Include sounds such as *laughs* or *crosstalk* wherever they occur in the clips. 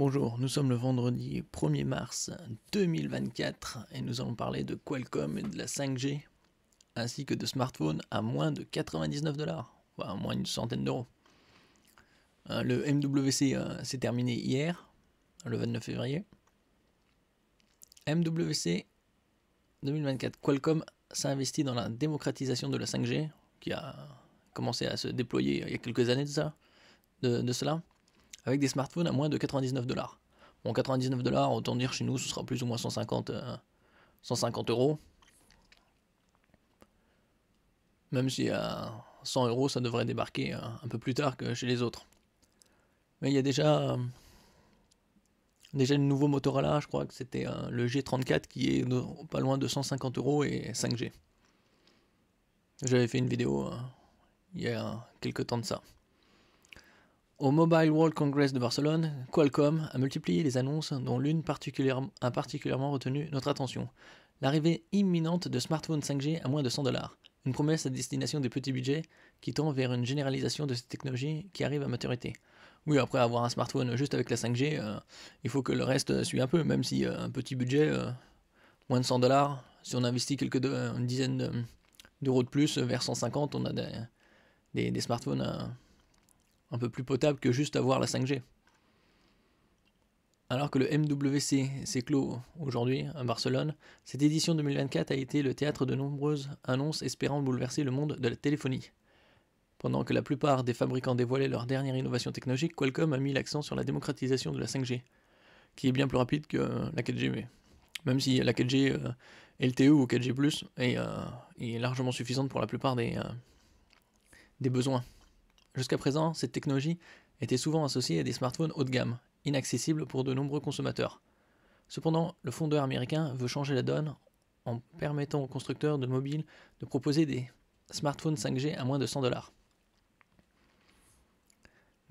Bonjour, nous sommes le vendredi 1er mars 2024 et nous allons parler de Qualcomm et de la 5G, ainsi que de smartphones à moins de 99 dollars, enfin, à moins d'une centaine d'euros. Hein, le MWC euh, s'est terminé hier, le 29 février. MWC 2024, Qualcomm s'est investi dans la démocratisation de la 5G, qui a commencé à se déployer il y a quelques années de cela avec des smartphones à moins de 99 dollars. Bon, 99 dollars, autant dire chez nous, ce sera plus ou moins 150, 150 euh, euros. Même si à euh, 100 euros, ça devrait débarquer euh, un peu plus tard que chez les autres. Mais il y a déjà, déjà le nouveau Motorola, je crois que c'était le G34 qui est pas loin de 150 euros et 5G. J'avais fait une vidéo il y a quelques temps de ça. Au Mobile World Congress de Barcelone, Qualcomm a multiplié les annonces dont l'une particulièrement, a particulièrement retenu notre attention. L'arrivée imminente de smartphones 5G à moins de 100 dollars. Une promesse à destination des petits budgets qui tend vers une généralisation de cette technologie qui arrive à maturité. Oui, après avoir un smartphone juste avec la 5G, euh, il faut que le reste suive un peu, même si euh, un petit budget, euh, moins de 100 dollars, si on investit quelques une dizaine d'euros de plus, vers 150, on a des, des, des smartphones un peu plus potable que juste avoir la 5G. Alors que le MWC s'est clos aujourd'hui à Barcelone, cette édition 2024 a été le théâtre de nombreuses annonces espérant bouleverser le monde de la téléphonie. Pendant que la plupart des fabricants dévoilaient leur dernière innovation technologique, Qualcomm a mis l'accent sur la démocratisation de la 5G, qui est bien plus rapide que la 4G, même si la 4G euh, LTE ou 4G euh, est, largement suffisante pour la plupart des euh, besoins. Jusqu'à présent, cette technologie était souvent associée à des smartphones haut de gamme, inaccessibles pour de nombreux consommateurs. Cependant, le fondeur américain veut changer la donne en permettant aux constructeurs de mobiles de proposer des smartphones 5G à moins de 100 dollars.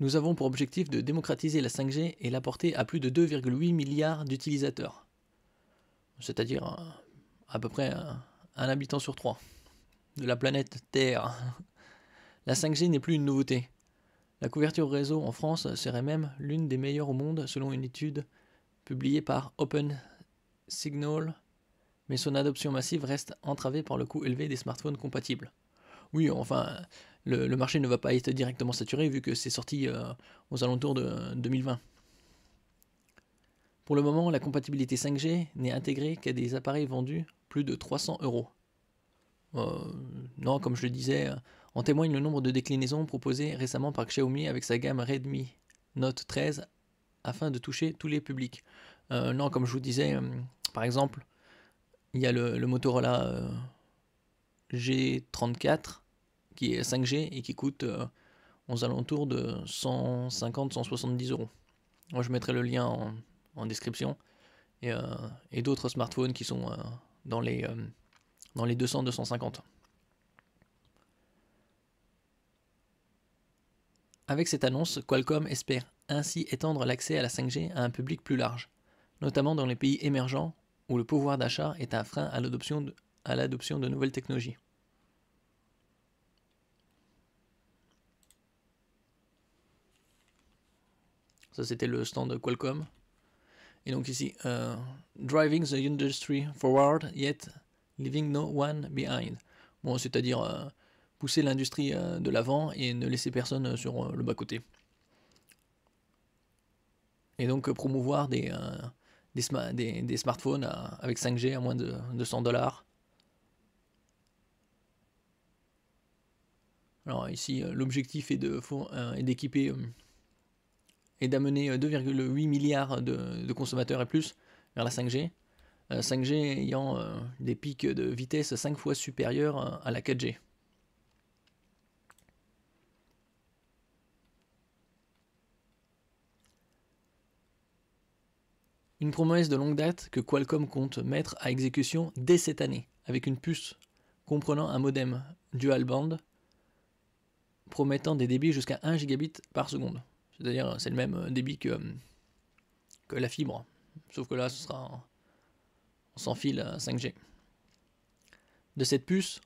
Nous avons pour objectif de démocratiser la 5G et l'apporter à plus de 2,8 milliards d'utilisateurs, c'est-à-dire euh, à peu près un, euh, un habitant sur trois de la planète Terre. La 5G n'est plus une nouveauté. La couverture réseau en France serait même l'une des meilleures au monde selon une étude publiée par Open Signal, mais son adoption massive reste entravée par le coût élevé des smartphones compatibles. Oui, enfin, le, marché ne va pas être directement saturé vu que c'est sorti euh, aux alentours de 2020. Euh, Pour le moment, la compatibilité 5G n'est intégrée qu'à des appareils vendus plus de 300 euros. Euh, non, comme je le disais, en témoigne le nombre de déclinaisons proposées récemment par Xiaomi avec sa gamme Redmi Note 13 afin de toucher tous les publics. Euh, non, comme je vous disais, euh, par exemple, il y a le, Motorola euh, G34 qui est 5G et qui coûte aux alentours de 150-170 euros. je mettrai le lien en, description et, d'autres smartphones qui sont dans les, dans les 200-250. Avec cette annonce, Qualcomm espère ainsi étendre l'accès à la 5G à un public plus large, notamment dans les pays émergents où le pouvoir d'achat est un frein à l'adoption de, nouvelles technologies. Ça, c'était le stand de Qualcomm. Et donc ici, euh, Driving the industry forward, yet leaving no one behind. Bon, c'est-à-dire, euh, pousser l'industrie euh, de l'avant et ne laisser personne euh, sur euh, le bas-côté. Et donc promouvoir des, des, smartphones avec 5G à moins de 200 dollars. Alors ici, l'objectif est d'équiper et d'amener 2,8 milliards de, de, consommateurs et plus vers la 5G. 5G ayant des pics de vitesse 5 fois supérieurs à la 4G. Une promesse de longue date que Qualcomm compte mettre à exécution dès cette année, avec une puce comprenant un modem dual band promettant des débits jusqu'à 1 gigabit par seconde. C'est-à-dire euh, c'est le même euh, débit que, euh, que la fibre. Sauf que là, ce sera sans fil 5G. De cette puce,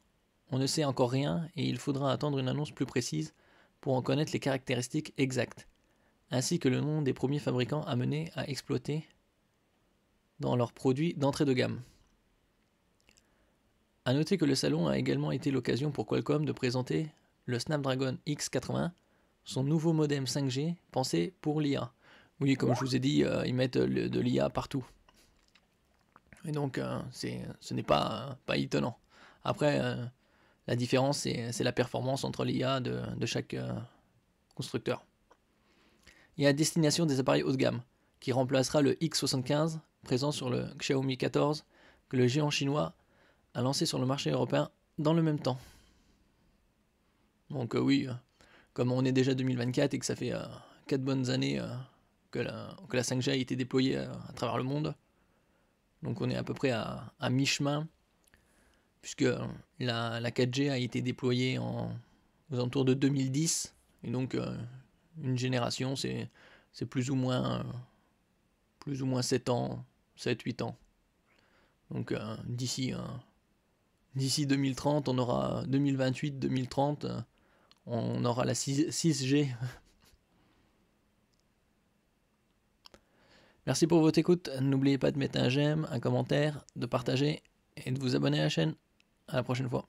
on ne sait encore rien et il faudra attendre une annonce plus précise pour en connaître les caractéristiques exactes, ainsi que le nom des premiers fabricants amenés à exploiter dans leurs produits d'entrée de gamme. A noter que le salon a également été l'occasion pour Qualcomm de présenter le Snapdragon X80, son nouveau modem 5G pensé pour l'IA. Oui, comme je vous ai dit, euh, ils mettent de l'IA partout. Et donc, euh, ce n'est pas, étonnant. Après, euh, la différence, c'est la performance entre l'IA de, de, chaque constructeur. Il y a destination des appareils haut de gamme, qui remplacera le X75 présent sur le Xiaomi 14 que le géant chinois a lancé sur le marché européen dans le même temps. Donc euh, oui, euh, comme on est déjà 2024 et que ça fait 4 euh, bonnes années que la, 5G a été déployée à travers le monde, donc on est à peu près à, mi-chemin, puisque la, 4G a été déployée en, aux alentours de 2010, et donc une génération, c'est plus ou moins plus ou moins 7 ans, 7-8 ans. Donc euh, d'ici euh, d'ici 2030, on aura 2028, 2030, euh, on aura la 6, 6G. *laughs* Merci pour votre écoute. N'oubliez pas de mettre un j'aime, un commentaire, de partager et de vous abonner à la chaîne. À la prochaine fois.